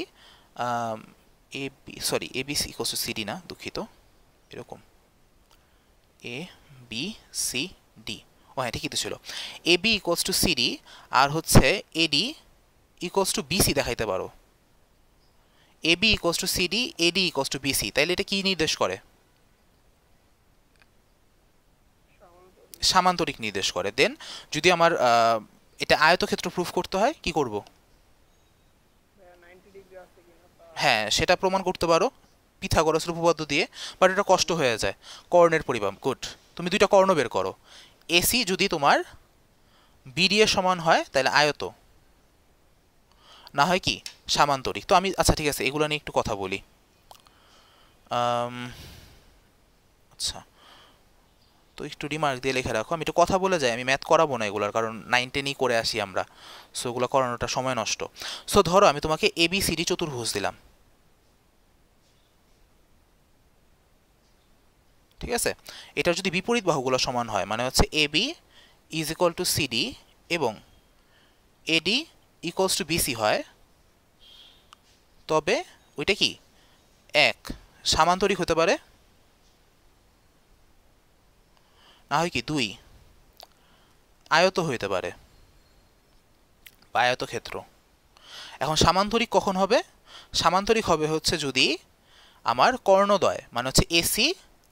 A B sorry A B equals to C D না দুঃখিত এরকম এ বি সি ডি ও হ্যাঁ ঠিকই তো ছিল A B equals to C D আর হচ্ছে এডি ইকোয়ালস টু বিসি দেখাইতে পারো A B equals to C D A D equals to B C তাইলে এটা কী নির্দেশ করে সামান্তরিক নির্দেশ করে দেন যদি আমার এটা আয়তক্ষেত্র প্রুফ করতে হয় কি করব হ্যাঁ সেটা প্রমাণ করতে পারো পিথাগোরাসের উপপাদ্য দিয়ে বাট এটা কষ্ট হয়ে যায় কর্ণের পরিমাপ গুড তুমি দুইটা কর্ণ বের করো এসি যদি তোমার বিডি এর সমান হয় তাহলে আয়ত না হয় কি সামান্তরিক তো আমি আচ্ছা ঠিক আছে এগুলো নিয়ে একটু কথা বলি আচ্ছা তো একটু রিমার্ক দিয়ে লেখে রাখো আমি একটু কথা বলে যাই আমি ম্যাথ করাবো না এগুলোর কারণ নাইন টেনই করে আসি আমরা সো এগুলো করানোটা সময় নষ্ট সো ধরো আমি তোমাকে এবিসিডি চতুর্ভুজ দিলাম ঠিক আছে এটা যদি বিপরীত বাহুগুলো সমান হয় মানে হচ্ছে A B is equal to C D এবং এডি ইকুয়ালস টু বিসি হয় তবে ওইটা কি এক সামান্তরিক হতে পারে না হয় কি দুই আয়ত হইতে পারে বা আয়ত ক্ষেত্র এখন সামান্তরিক কখন হবে সামান্তরিক হবে হচ্ছে যদি আমার কর্ণদয় মানে হচ্ছে এসি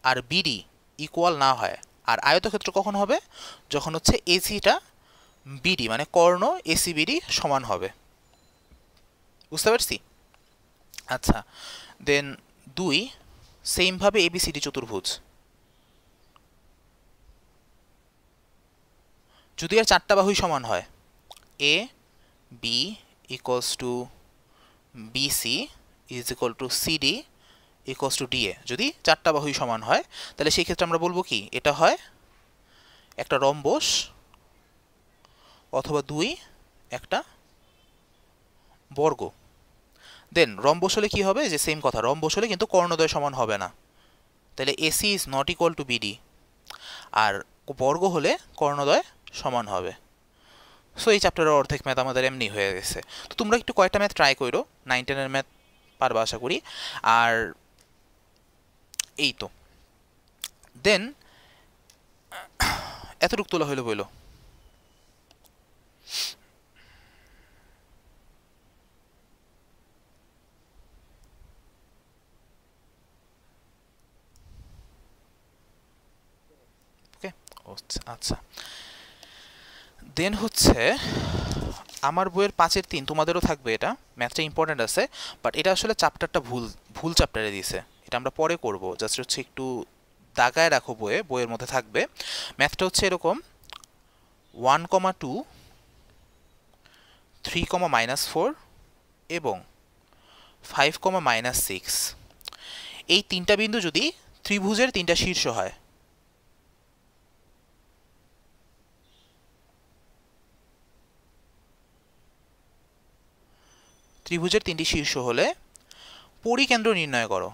আর বিডি ইকুয়াল না হয় আর আয়তক্ষেত্র কখন হবে যখন হচ্ছে এসিটা বিডি মানে কর্ণ এসি বিডি সমান হবে বুঝতে পারছি আচ্ছা দেন দুই সেমভাবে এবিসিডি চতুর্ভুজ যদি আর চারটা বাহুই সমান হয় A B equals to B C is equal to C D equals to D A যদি চারটা বাহুই সমান হয় তাহলে সেই ক্ষেত্রে আমরা বলবো কি এটা হয় একটা রম্বস অথবা দুই একটা বর্গ দেন রম্বস হলে কী হবে যে সেম কথা রম্বস হলে কিন্তু কর্ণদয় সমান হবে না তাহলে A C is not equal to B D আর বর্গ হলে কর্ণদয় সমান হবে সো এই চ্যাপ্টারের অর্ধেক ম্যাথ আমাদের এমনি হয়ে গেছে তো তোমরা একটু কয়েকটা ম্যাথ ট্রাই করো নাইন টেনের ম্যাথ পারবা আশা করি আর এই তো দেন এতটুক তোলা হইল বইল আচ্ছা দেন হচ্ছে আমার বইয়ের পাঁচের তিন তোমাদেরও থাকবে এটা ম্যাথটা ইম্পর্ট্যান্ট আছে বাট এটা আসলে চ্যাপ্টারটা ভুল ভুল চ্যাপ্টারে দিয়েছে এটা আমরা পরে করব জাস্ট হচ্ছে একটু দাগায় রাখো বইয়ে বইয়ের মধ্যে থাকবে ম্যাথটা হচ্ছে এরকম one comma two three comma minus four এবং ফাইভ কমা মাইনাস সিক্স এই তিনটা বিন্দু যদি ত্রিভুজের তিনটা শীর্ষ হয় ত্রিভুজের তিনটি শীর্ষ হলে পরিকেন্দ্র নির্ণয় করো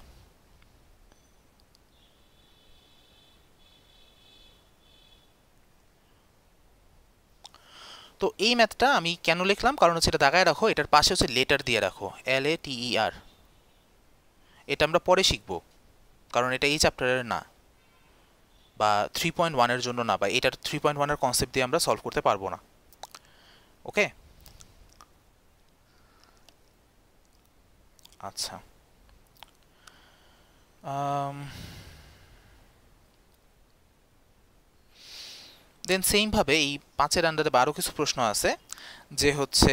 তো এই ম্যাথটা আমি কেন লিখলাম কারণ হচ্ছে এটা দাগায় রাখো এটার পাশে হচ্ছে লেটার দিয়ে রাখো এল এ টিই আর এটা আমরা পরে শিখব কারণ এটা এই চ্যাপ্টারের না বা থ্রি পয়েন্ট ওয়ানের জন্য না বা এটার থ্রি পয়েন্ট ওয়ানের কনসেপ্ট দিয়ে আমরা সলভ করতে পারবো না ওকে আচ্ছা দেন সেমভাবে এই পাঁচের আন্ডারে বারো কিছু প্রশ্ন আছে যে হচ্ছে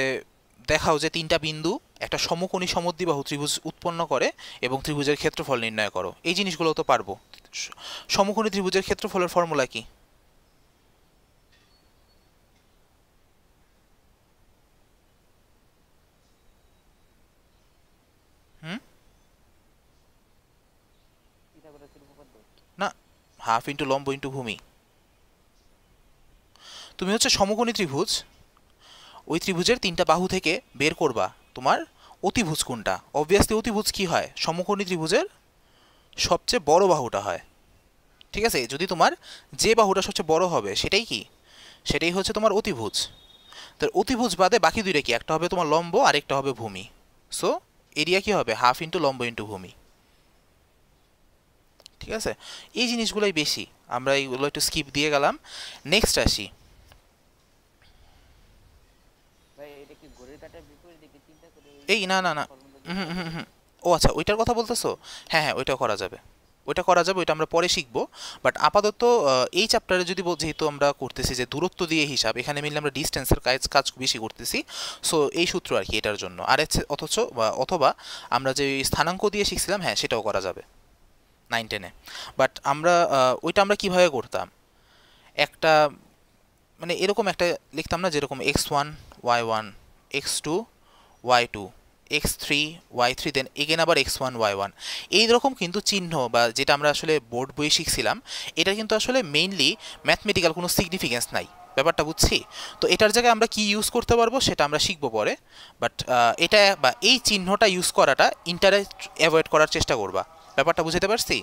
দেখাও যে তিনটা বিন্দু একটা সমকোণী সমদ্বিবাহু ত্রিভুজ উৎপন্ন করে এবং ত্রিভুজের ক্ষেত্রফল নির্ণয় করো এই জিনিসগুলো তো পারবো সমকোণী ত্রিভুজের ক্ষেত্রফলের ফর্মুলা কি না হাফ ইন্টু লম্ব ইন্টু ভূমি তুমি হচ্ছে সমকোণী ত্রিভুজ ওই ত্রিভুজের তিনটা বাহু থেকে বের করবা তোমার অতিভুজ কোনটা অবভিয়াসলি অতিভুজ কি হয় সমকোণী ত্রিভুজের সবচেয়ে বড় বাহুটা হয় ঠিক আছে যদি তোমার যে বাহুটা সবচেয়ে বড় হবে সেটাই কি সেটাই হচ্ছে তোমার অতিভুজ তার অতিভুজ বাদে বাকি দুইটা কি একটা হবে তোমার লম্ব আর একটা হবে ভূমি সো এরিয়া কি হবে হাফ ইন্টু লম্ব ইন্টু ভূমি ঠিক আছে এই জিনিসগুলোই বেশি আমরা এইগুলো একটু স্কিপ দিয়ে গেলাম নেক্সট আসি এই না না না হুম ও আচ্ছা ওইটার কথা বলতেছো হ্যাঁ হ্যাঁ ওইটাও করা যাবে ওইটা করা যাবে ওইটা আমরা পরে শিখব বাট আপাতত এই চ্যাপ্টারে যদি যেহেতু আমরা করতেছি যে দূরত্ব দিয়ে হিসাব এখানে মিললে আমরা ডিস্টেন্সের কাজ কাজ বেশি করতেছি সো এই সূত্র আর কি এটার জন্য আর অথচ অথবা আমরা যে স্থানাঙ্ক দিয়ে শিখছিলাম হ্যাঁ সেটাও করা যাবে নাইন টেনে বাট আমরা ওইটা আমরা কিভাবে করতাম একটা মানে এরকম একটা লিখতাম না যেরকম x one y one x two y2 x3 y3 then again আবার x1 y1 এই রকম কিন্তু চিহ্ন বা যেটা আমরা আসলে বোর্ড বইয়ে শিখছিলাম এটা কিন্তু আসলে মেইনলি ম্যাথমেটিক্যাল কোনো সিগনিফিক্যান্স নাই ব্যাপারটা বুঝছি তো এটার জায়গায় আমরা কি ইউজ করতে পারবো সেটা আমরা শিখবো পরে বাট এটা বা এই চিহ্নটা ইউজ করাটা ইন্টারেস্ট অ্যাভয়েড করার চেষ্টা করবা ব্যাপারটা বুঝতে পারছি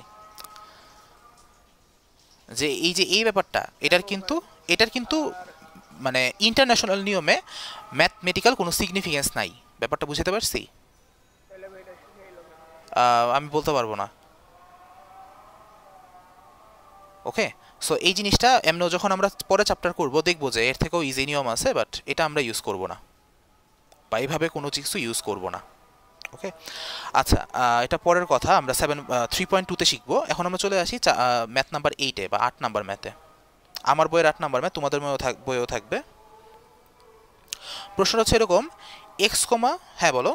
যে এই যে এই ব্যাপারটা এটার কিন্তু এটার কিন্তু মানে ইন্টারন্যাশনাল নিয়মে ম্যাথমেটিক্যাল কোনো সিগনিফিকেন্স নাই ব্যাপারটা বুঝতে পারছি আমি বলতে পারবো না ওকে সো এই জিনিসটা এমনি যখন আমরা পরে চ্যাপ্টার করব দেখব যে এর থেকেও ইজি নিয়ম আছে বাট এটা আমরা ইউজ করব না বা এইভাবে কোনো কিছু ইউজ করব না ওকে আচ্ছা এটা পরের কথা আমরা সেভেন থ্রি পয়েন্ট টুতে শিখবো এখন আমরা চলে আসি ম্যাথ নাম্বার এইটে বা আট নাম্বার ম্যাথে আমার বইয়ের আট নাম্বার ম্যাথ তোমাদের বইও থাক বইয়েও থাকবে প্রশ্নটা হচ্ছে এরকম এক্স কমা হ্যাঁ বলো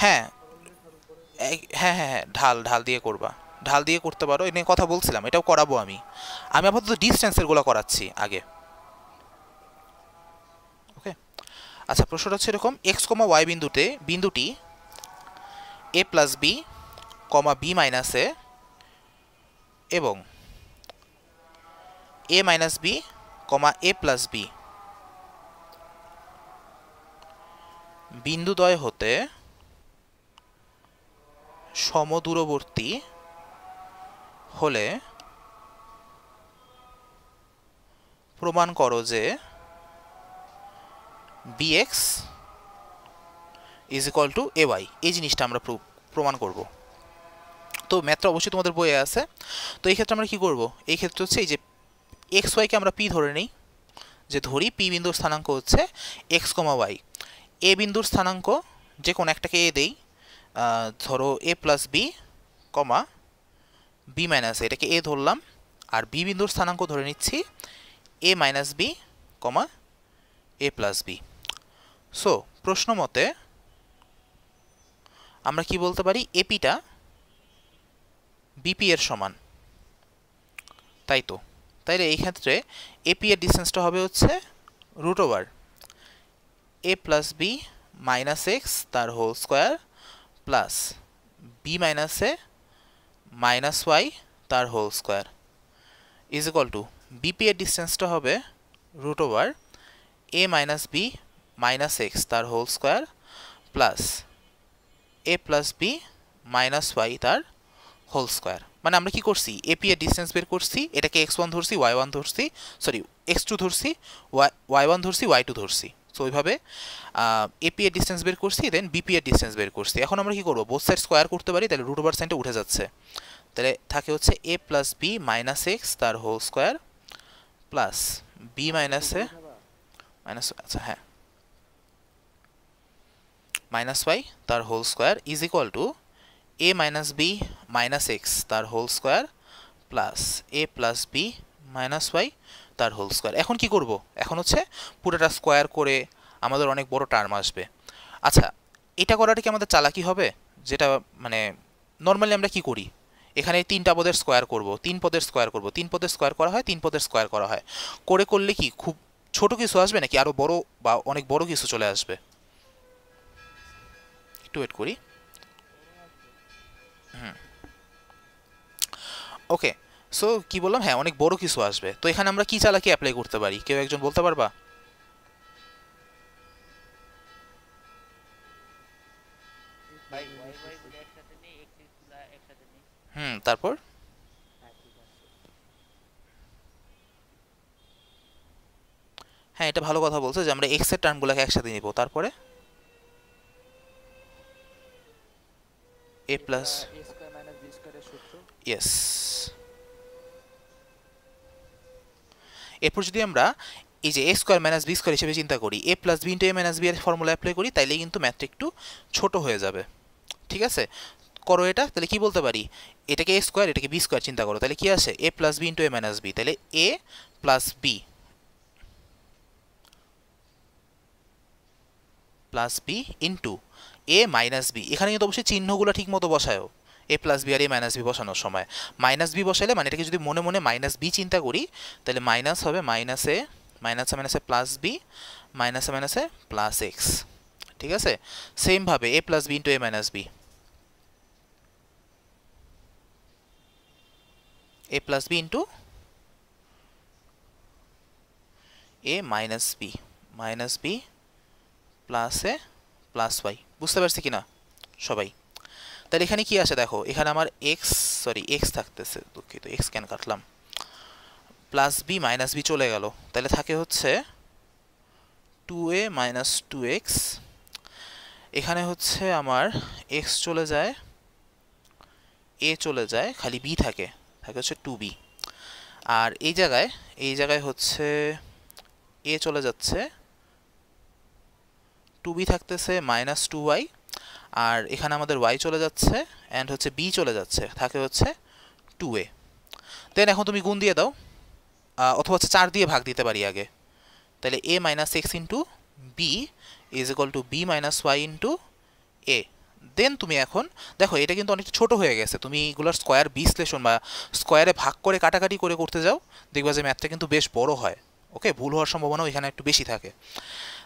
হ্যাঁ হ্যাঁ হ্যাঁ হ্যাঁ ঢাল ঢাল দিয়ে করবা ঢাল দিয়ে করতে পারো নিয়ে কথা বলছিলাম এটাও করাবো আমি আমি আপাতত ডিস্টেন্সেরগুলো করাচ্ছি আগে ওকে আচ্ছা প্রশ্নটা হচ্ছে এরকম এক্স কমা ওয়াই বিন্দুতে বিন্দুটি a plus b comma b minus a এবং a minus b comma a plus b বিন্দুদ্বয় হতে সমদূরবর্তী হলে প্রমাণ করো যে b x is equal to a y এই জিনিসটা আমরা প্রমাণ করবো তো ম্যাথটা অবশ্যই তোমাদের বইয়ে আছে তো এই ক্ষেত্রে আমরা কী করব এই ক্ষেত্রে হচ্ছে এই যে এক্স ওয়াইকে আমরা পি ধরে নিই যে ধরি পি বিন্দুর স্থানাঙ্ক হচ্ছে এক্স কমা ওয়াই এ বিন্দুর স্থানাঙ্ক যে কোনো একটাকে এ দেই ধরো a plus b comma b minus এটাকে এ ধরলাম আর বি বিন্দুর স্থানাঙ্ক ধরে নিচ্ছি a minus b comma a plus b so প্রশ্ন মতে আমরা কি বলতে পারি এপিটা বিপি এর সমান তাই তো তাইলে এই ক্ষেত্রে এপি এর ডিসটেন্সটা হবে হচ্ছে root over a plus b minus x তার whole square plus b minus a minus y তার whole square is equal to BP এর ডিসটেন্সটা হবে root over a minus b minus x তার whole square plus a plus b minus y তার whole square মানে আমরা কি করছি এপি এর ডিস্টেন্স বের করছি এটাকে এক্স ওয়ান ধরছি ওয়াই ওয়ান ধরছি সরি এক্স টু ধরছি ওয়াই ওয়াই ওয়ান ধরছি ওয়াই টু ধরছি সো ওইভাবে এপি এর ডিস্টেন্স বের করছি দেন বিপি এর ডিস্টেন্স বের করছি এখন আমরা কি করবো বোথ সাইড স্কোয়ার করতে পারি তাহলে রুট ওভার সাইনটা উঠে যাচ্ছে তাহলে থাকে হচ্ছে a plus b minus x তার whole square plus b minus a minus আচ্ছা হ্যাঁ মাইনাস ওয়াই তার whole square is equal to a minus b minus x তার whole square plus a plus b minus y তার whole square এখন কি করব এখন হচ্ছে পুরোটা স্কোয়ার করে আমাদের অনেক বড় টার্ম আসবে আচ্ছা এটা করাটা কি আমাদের চালাকি হবে যেটা মানে নর্মালি আমরা কি করি এখানে তিনটা পদের স্কোয়ার করব তিন পদের স্কোয়ার করব তিন পদের স্কোয়ার করা হয় তিন পদের স্কোয়ার করা হয় করে করলে কি খুব ছোট কিছু আসবে নাকি আরও বড় বা অনেক বড় কিছু চলে আসবে একটু ওয়েট করি ওকে সো কি বললাম হ্যাঁ অনেক বড় কিছু আসবে তো এখানে আমরা কি চালাকি অ্যাপ্লাই করতে পারি কেউ একজন বলতে পারবা হুম তারপর হ্যাঁ, হ্যাঁ এটা ভালো কথা বলছে যে আমরা এক্সের টার্মগুলোকে একসাথে নিব তারপরে a plus ইয়েস এরপর যদি আমরা এই যে a square minus b square হিসেবে চিন্তা করি a plus b into a minus b এর ফর্মুলা অ্যাপ্লাই করি তাইলে কিন্তু ম্যাথটা একটু ছোট হয়ে যাবে ঠিক আছে করো এটা তাহলে কি বলতে পারি এটাকে এ স্কোয়ার এটাকে বি স্কোয়ার চিন্তা করো তাহলে কি আসে a plus b into a minus b তাহলে a plus b plus b into a minus b এখানে কিন্তু অবশ্যই চিহ্নগুলো ঠিক মতো বসায়ও এ প্লাস বি আর এ মাইনাস বি বসানোর সময় মাইনাস বি বসালে মানে এটাকে যদি মনে মনে মাইনাস বি চিন্তা করি তাহলে মাইনাস হবে মাইনাস এ মাইনাস এ মাইনাসে প্লাস বি মাইনাস এ মাইনাসে প্লাস এক্স ঠিক আছে সেমভাবে a plus b into a minus b a plus b into a minus b minus b plus a plus y বুঝতে পারছি কি না সবাই তাহলে এখানে কি আছে দেখো এখানে আমার এক্স সরি এক্স থাকতেছে দুঃখিত এক্স কেন কাটলাম প্লাস বি মাইনাস বি চলে গেল তাহলে থাকে হচ্ছে two a minus two x এখানে হচ্ছে আমার এক্স চলে যায় এ চলে যায় খালি বি থাকে থাকে হচ্ছে টু বি আর এই জায়গায় এই জায়গায় হচ্ছে এ চলে যাচ্ছে টু বি থাকতেছে মাইনাস টু ওয়াই আর এখানে আমাদের ওয়াই চলে যাচ্ছে অ্যান্ড হচ্ছে বি চলে যাচ্ছে থাকে হচ্ছে টু এ দেন এখন তুমি গুণ দিয়ে দাও অথবা হচ্ছে চার দিয়ে ভাগ দিতে পারি আগে তাহলে a minus x into b is equal to b minus y into a then তুমি এখন দেখো এটা কিন্তু অনেকটা ছোট হয়ে গেছে তুমি এগুলোর স্কোয়ার বিশ্লেষণ বা স্কোয়ারে ভাগ করে কাটাকাটি করে করতে যাও দেখবা যে ম্যাথটা কিন্তু বেশ বড় হয় ওকে ভুল হওয়ার সম্ভাবনাও এখানে একটু বেশি থাকে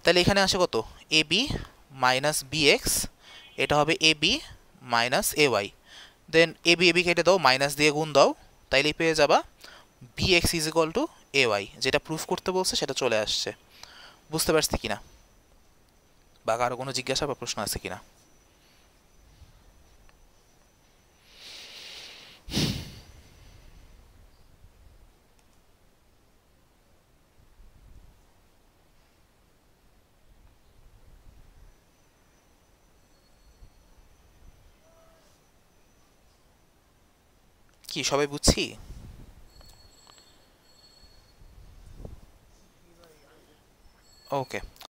তাহলে এখানে আসে কত a b minus b x এটা হবে a b minus a y then a b a b কেটে দাও মাইনাস দিয়ে গুণ দাও তাইলে পেয়ে যাবা b x is equal to a y যেটা প্রুফ করতে বলছে সেটা চলে আসছে বুঝতে পারছি কিনা বা কারো কোনো জিজ্ঞাসা বা প্রশ্ন আছে কিনা কি সবাই বুঝছি ওকে